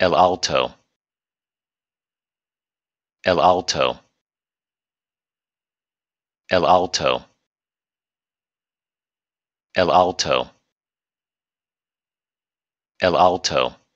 El Alto. El Alto. El Alto. El Alto. El Alto.